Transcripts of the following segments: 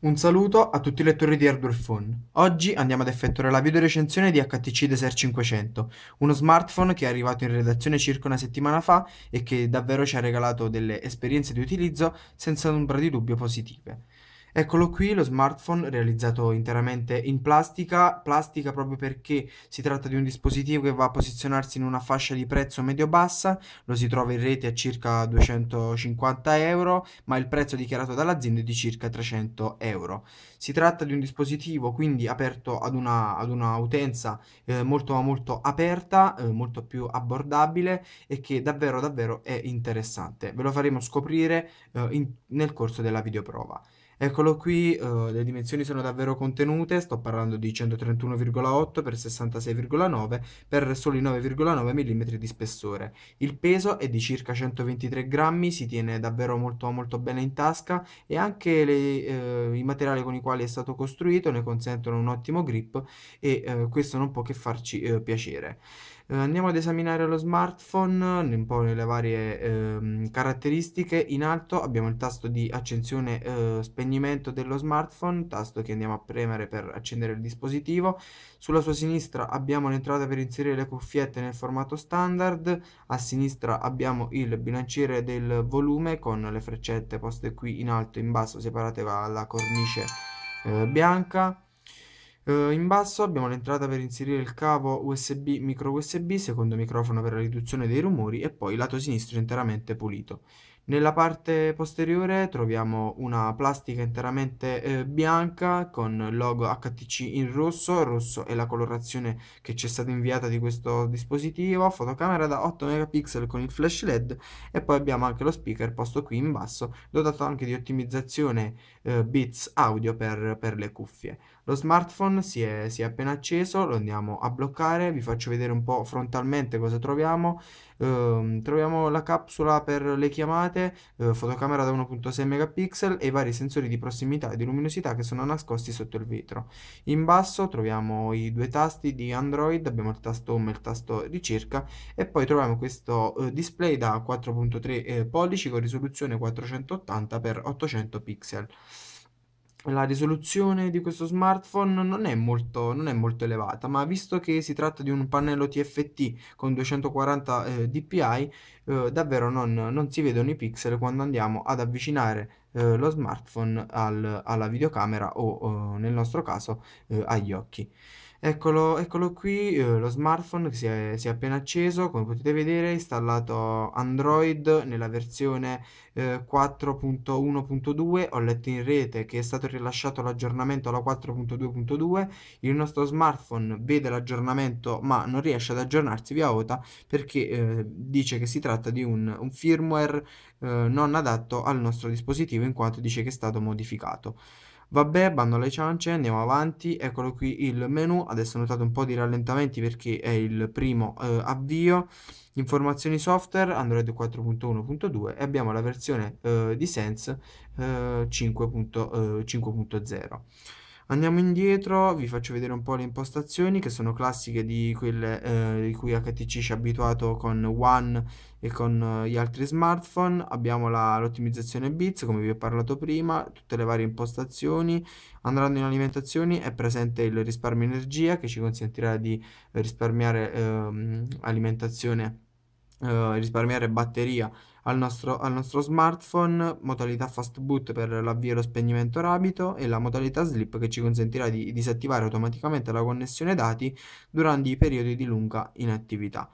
Un saluto a tutti i lettori di Hardware Phone. Oggi andiamo ad effettuare la video recensione di HTC Desert 500, uno smartphone che è arrivato in redazione circa una settimana fa e che davvero ci ha regalato delle esperienze di utilizzo senza ombra di dubbio positive. Eccolo qui lo smartphone realizzato interamente in plastica, plastica proprio perché si tratta di un dispositivo che va a posizionarsi in una fascia di prezzo medio-bassa, lo si trova in rete a circa 250 euro, ma il prezzo dichiarato dall'azienda è di circa 300 euro. Si tratta di un dispositivo quindi aperto ad una, ad una utenza eh, molto molto aperta, eh, molto più abbordabile e che davvero davvero è interessante. Ve lo faremo scoprire eh, in, nel corso della videoprova. Eccolo qui, uh, le dimensioni sono davvero contenute, sto parlando di 131,8 x 66,9 per soli 9,9 mm di spessore. Il peso è di circa 123 grammi, si tiene davvero molto molto bene in tasca e anche le, uh, i materiali con i quali è stato costruito ne consentono un ottimo grip e uh, questo non può che farci piacere. Eh, andiamo ad esaminare lo smartphone, un po' nelle varie ehm, caratteristiche. In alto abbiamo il tasto di accensione eh, spegnimento dello smartphone, tasto che andiamo a premere per accendere il dispositivo. Sulla sua sinistra abbiamo l'entrata per inserire le cuffiette nel formato standard, a sinistra abbiamo il bilanciere del volume con le freccette poste qui in alto e in basso separate dalla cornice eh, bianca Uh, in basso abbiamo l'entrata per inserire il cavo USB micro USB, secondo microfono per la riduzione dei rumori e poi lato sinistro interamente pulito. Nella parte posteriore troviamo una plastica interamente eh, bianca con logo HTC in rosso, rosso è la colorazione che ci è stata inviata di questo dispositivo, fotocamera da 8 megapixel con il flash LED e poi abbiamo anche lo speaker posto qui in basso, dotato anche di ottimizzazione eh, bits audio per, per le cuffie. Lo smartphone si è, si è, appena acceso, lo andiamo a bloccare, vi faccio vedere un po' frontalmente cosa troviamo. Ehm, troviamo la capsula per le chiamate, eh, fotocamera da 1.6 megapixel e i vari sensori di prossimità e di luminosità che sono nascosti sotto il vetro. In basso troviamo i due tasti di Android, abbiamo il tasto home e il tasto ricerca e poi troviamo questo eh, display da 4.3 eh, pollici con risoluzione 480x800 pixel la risoluzione di questo smartphone non è, molto, non è, molto, elevata, ma visto che si tratta di un pannello TFT con 240 eh, dpi, eh, davvero non, non, si vedono i pixel quando andiamo ad avvicinare eh, lo smartphone al, alla videocamera o, o eh, nel nostro caso eh, agli occhi. Eccolo, eccolo qui, eh, lo smartphone che si è, si è, appena acceso, come potete vedere è installato Android nella versione eh, 4.1.2, ho letto in rete che è stato rilasciato l'aggiornamento alla 4.2.2, il nostro smartphone vede l'aggiornamento ma non riesce ad aggiornarsi via OTA perché eh, dice che si tratta di un, un firmware eh, non adatto al nostro dispositivo in quanto dice che è stato modificato. Vabbè, bando alle ciance, andiamo avanti, eccolo qui il menu, adesso notate un po' di rallentamenti perché è il primo eh, avvio, informazioni software Android 4.1.2 e abbiamo la versione eh, di Sense eh, 5.0. Andiamo indietro, vi faccio vedere un po' le impostazioni che sono classiche di quelle eh, di cui HTC ci ha abituato con One e con eh, gli altri smartphone. Abbiamo l'ottimizzazione bits, come vi ho parlato prima, tutte le varie impostazioni. Andando in alimentazioni è presente il risparmio energia che ci consentirà di risparmiare ehm, eh, alimentazione Uh, risparmiare batteria al nostro, al nostro smartphone, modalità fast boot per l'avvio e lo spegnimento rapido e la modalità sleep che ci consentirà di disattivare automaticamente la connessione dati durante i periodi di lunga inattività.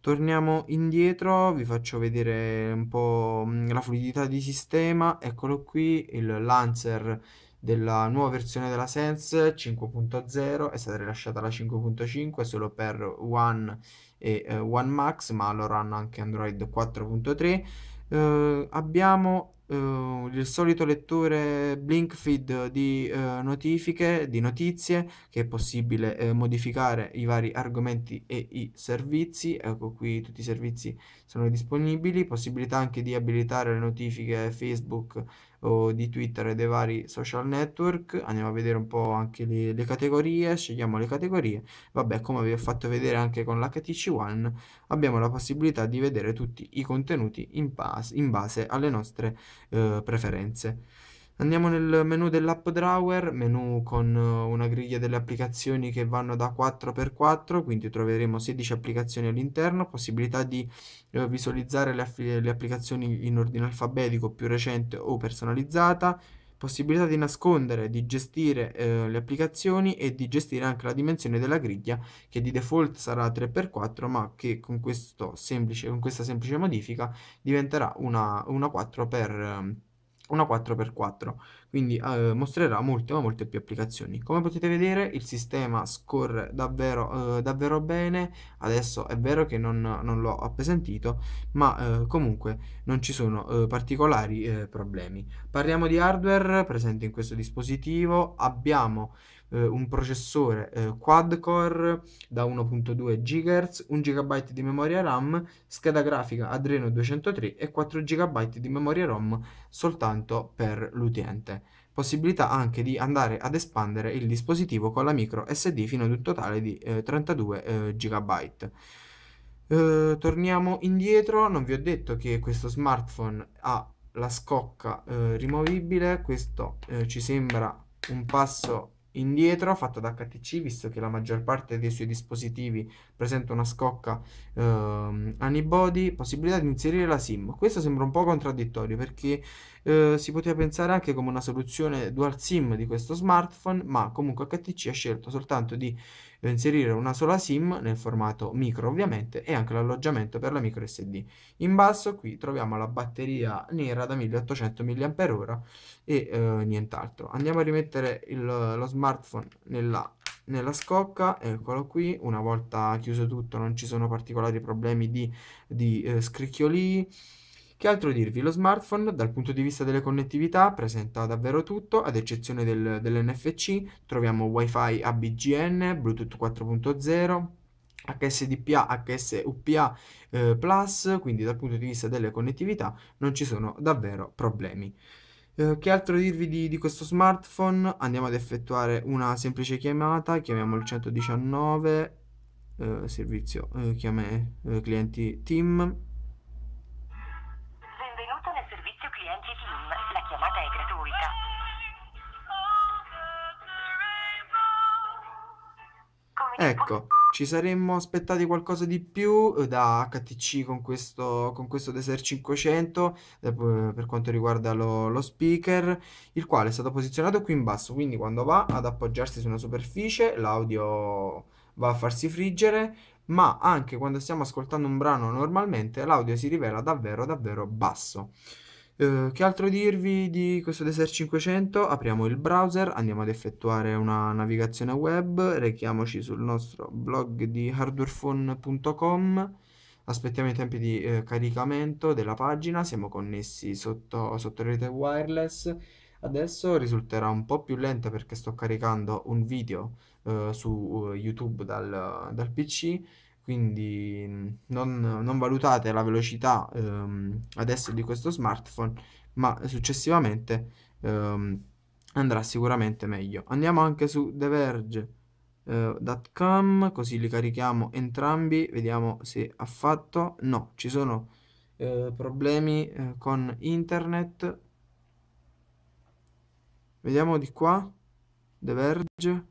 Torniamo indietro, vi faccio vedere un po' mm, la fluidità di sistema, eccolo qui, il Lancer della nuova versione della Sense 5.0 è stata rilasciata la 5.5 solo per One e eh, One Max, ma lo hanno anche Android 4.3. Eh, abbiamo Uh, il solito lettore blink feed di uh, notifiche, di notizie, che è possibile uh, modificare i vari argomenti e i servizi, ecco qui tutti i servizi sono disponibili, possibilità anche di abilitare le notifiche Facebook o di Twitter e dei vari social network. Andiamo a vedere un po' anche le, le categorie, scegliamo le categorie. Vabbè, come vi ho fatto vedere anche con l'HTC One, abbiamo la possibilità di vedere tutti i contenuti in, base, in base alle nostre eh, preferenze. Andiamo nel menu dell'app drawer, menu con eh, una griglia delle applicazioni che vanno da 4x4, quindi troveremo 16 applicazioni all'interno, possibilità di eh, visualizzare le, le applicazioni in ordine alfabetico più recente o personalizzata, possibilità di nascondere, di gestire eh, le applicazioni e di gestire anche la dimensione della griglia che di default sarà 3x4 ma che con, semplice, con questa semplice modifica diventerà una, una 4x4 una 4x4 quindi eh, mostrerà molte ma molte più applicazioni come potete vedere il sistema scorre davvero, eh, davvero bene adesso è vero che non, non l'ho appesantito ma eh, comunque non ci sono eh, particolari eh, problemi parliamo di hardware presente in questo dispositivo abbiamo eh, un processore eh, quad-core da 1.2 GHz, 1 GB di memoria RAM, scheda grafica Adreno 203 e 4 GB di memoria ROM soltanto per l'utente. Possibilità anche di andare ad espandere il dispositivo con la micro SD fino ad un totale di eh, 32 eh, GB. Eh, torniamo indietro, non vi ho detto che questo smartphone ha la scocca eh, rimovibile, questo eh, ci sembra un passo indietro fatto da HTC visto che la maggior parte dei suoi dispositivi presenta una scocca eh, anibody possibilità di inserire la sim questo sembra un po' contraddittorio perché eh, si poteva pensare anche come una soluzione dual SIM di questo smartphone, ma comunque HTC ha scelto soltanto di eh, inserire una sola SIM nel formato micro ovviamente e anche l'alloggiamento per la micro SD. In basso qui troviamo la batteria nera da 1800 mAh e eh, nient'altro. Andiamo a rimettere il, lo smartphone nella nella scocca, eccolo qui, una volta chiuso tutto non ci sono particolari problemi di, di eh, scricchiolii, che altro dirvi? Lo smartphone dal punto di vista delle connettività presenta davvero tutto, ad eccezione del, dell'NFC, troviamo WiFi ABGN, Bluetooth 4.0. HSDPA, HSUPA eh, Plus, quindi dal punto di vista delle connettività non ci sono davvero problemi. Eh, che altro dirvi di, di, questo smartphone? Andiamo ad effettuare una semplice chiamata, chiamiamo il 119, eh, servizio eh, chiame, eh, clienti team Ecco, ci saremmo aspettati qualcosa di più eh, da HTC con questo, con questo Desert 500 eh, per quanto riguarda lo, lo speaker, il quale è stato posizionato qui in basso, quindi quando va ad appoggiarsi su una superficie l'audio va a farsi friggere, ma anche quando stiamo ascoltando un brano normalmente l'audio si rivela davvero davvero basso. Eh, che altro dirvi di questo Desert 500? Apriamo il browser, andiamo ad effettuare una navigazione web, rechiamoci sul nostro blog di hardwarephone.com, aspettiamo i tempi di eh, caricamento della pagina, siamo connessi sotto, sotto rete wireless, adesso risulterà un po' più lenta perché sto caricando un video eh, su uh, YouTube dal, dal PC, quindi non, non valutate la velocità ehm, adesso di questo smartphone ma successivamente ehm, andrà sicuramente meglio andiamo anche su TheVerge.com eh, così li carichiamo entrambi vediamo se ha fatto no ci sono eh, problemi eh, con internet vediamo di qua The Verge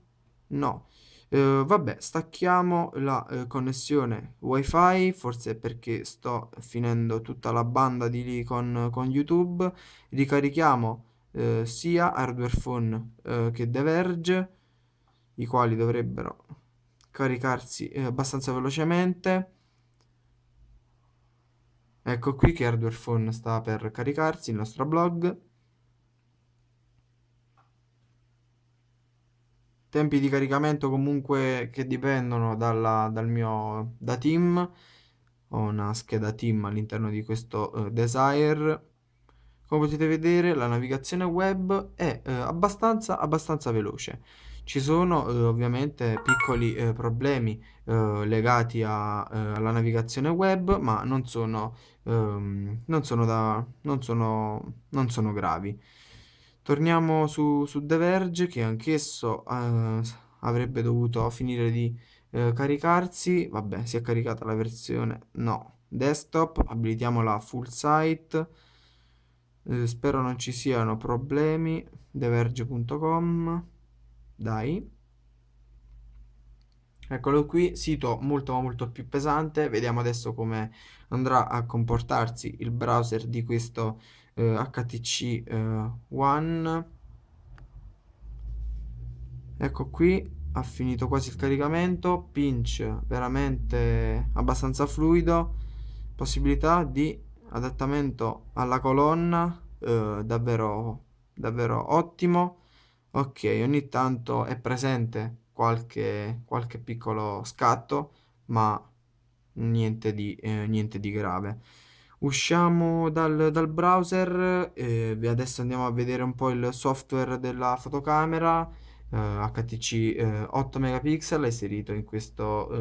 no eh, vabbè stacchiamo la eh, connessione wifi forse perché sto finendo tutta la banda di lì con, con youtube ricarichiamo eh, sia hardware phone eh, che diverge i quali dovrebbero caricarsi eh, abbastanza velocemente ecco qui che hardware phone sta per caricarsi il nostro blog tempi di caricamento comunque che dipendono dalla, dal mio da team ho una scheda team all'interno di questo eh, desire come potete vedere la navigazione web è eh, abbastanza, abbastanza veloce ci sono eh, ovviamente piccoli eh, problemi eh, legati a, eh, alla navigazione web ma non sono, ehm, non sono, da, non sono, non sono gravi Torniamo su, su The Verge che anch'esso uh, avrebbe dovuto finire di uh, caricarsi. Vabbè, si è caricata la versione no. Desktop, la full site. Uh, spero non ci siano problemi. TheVerge.com Dai. Eccolo qui, sito molto molto più pesante. Vediamo adesso come andrà a comportarsi il browser di questo HTC eh, One ecco qui ha finito quasi il caricamento pinch veramente abbastanza fluido possibilità di adattamento alla colonna eh, davvero davvero ottimo ok ogni tanto è presente qualche, qualche piccolo scatto ma niente di, eh, niente di grave usciamo dal, dal browser e adesso andiamo a vedere un po' il software della fotocamera eh, HTC eh, 8 megapixel inserito in questo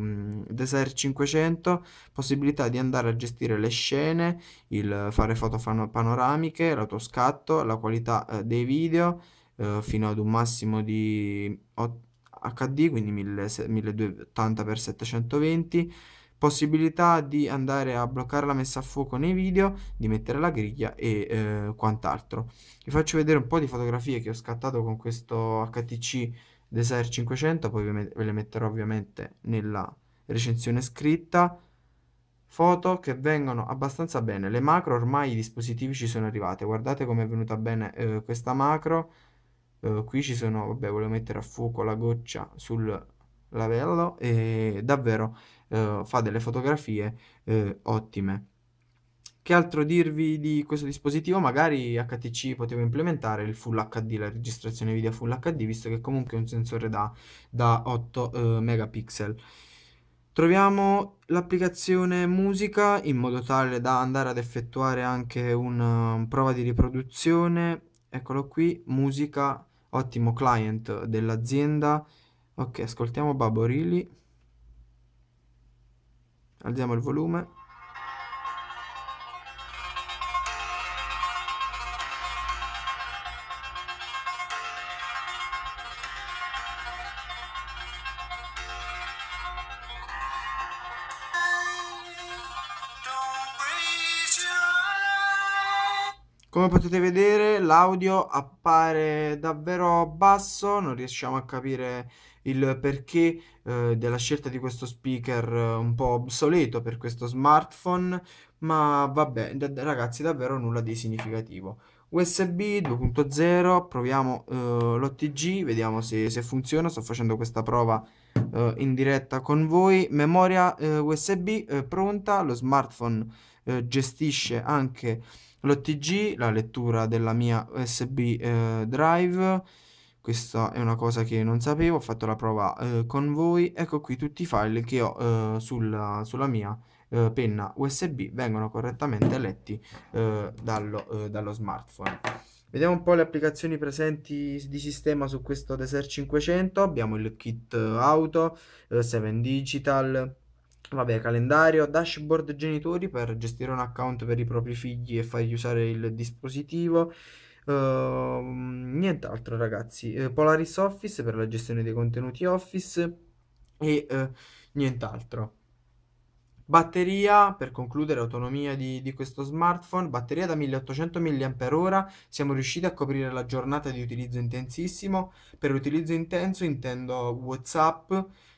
eh, Desire 500 possibilità di andare a gestire le scene il fare foto panoramiche l'autoscatto la qualità eh, dei video eh, fino ad un massimo di HD quindi 1280x720 possibilità di andare a bloccare la messa a fuoco nei video, di mettere la griglia e eh, quant'altro. Vi faccio vedere un po' di fotografie che ho scattato con questo HTC Desire 500, poi ve le metterò ovviamente nella recensione scritta. Foto che vengono abbastanza bene, le macro ormai i dispositivi ci sono arrivate, guardate come è venuta bene eh, questa macro, eh, qui ci sono, vabbè volevo mettere a fuoco la goccia sul lavello e davvero eh, fa delle fotografie eh, ottime. Che altro dirvi di questo dispositivo? Magari HTC poteva implementare il Full HD, la registrazione video Full HD, visto che comunque è un sensore da, da 8 eh, megapixel. Troviamo l'applicazione musica in modo tale da andare ad effettuare anche una um, prova di riproduzione. Eccolo qui, musica, ottimo client dell'azienda. Ok, ascoltiamo Baborili alziamo il volume Come potete vedere l'audio appare davvero basso, non riusciamo a capire il perché eh, della scelta di questo speaker eh, un po' obsoleto per questo smartphone, ma vabbè, da- ragazzi, davvero nulla di significativo. USB 2.0, proviamo eh, l'OTG, vediamo se, se, funziona, sto facendo questa prova eh, in diretta con voi. Memoria eh, USB eh, pronta, lo smartphone eh, gestisce anche l'OTG, la lettura della mia USB drive questa è una cosa che non sapevo, ho fatto la prova eh, con voi, ecco qui tutti i file che ho eh, sulla, sulla, mia eh, penna USB vengono correttamente letti eh, dallo, eh, dallo, smartphone. Vediamo un po' le applicazioni presenti di sistema su questo Desert 500, abbiamo il kit auto, 7 eh, digital, Vabbè, calendario, dashboard genitori per gestire un account per i propri figli e fargli usare il dispositivo, Ehm, nient'altro ragazzi, eh, Polaris Office per la gestione dei contenuti Office e uh, nient'altro. Batteria, per concludere, autonomia di, di, questo smartphone, batteria da 1800 mAh, siamo riusciti a coprire la giornata di utilizzo intensissimo, per utilizzo intenso intendo Whatsapp,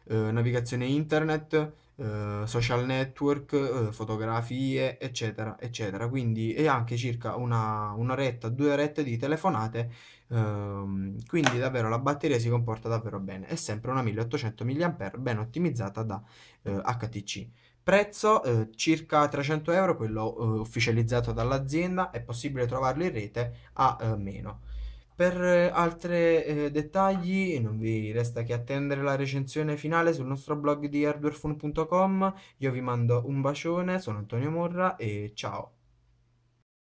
eh, navigazione internet, eh, social network, eh, fotografie, eccetera, eccetera. Quindi è anche circa una, un'oretta, due orette di telefonate, ehm, quindi davvero la batteria si comporta davvero bene. È sempre una 1800 mAh ben ottimizzata da eh, HTC. Prezzo eh, circa 300 euro, quello ufficializzato dall'azienda, è possibile trovarlo in rete a meno. Per eh, altri eh, dettagli non vi resta che attendere la recensione finale sul nostro blog di hardwarefun.com. Io vi mando un bacione, sono Antonio Morra e ciao!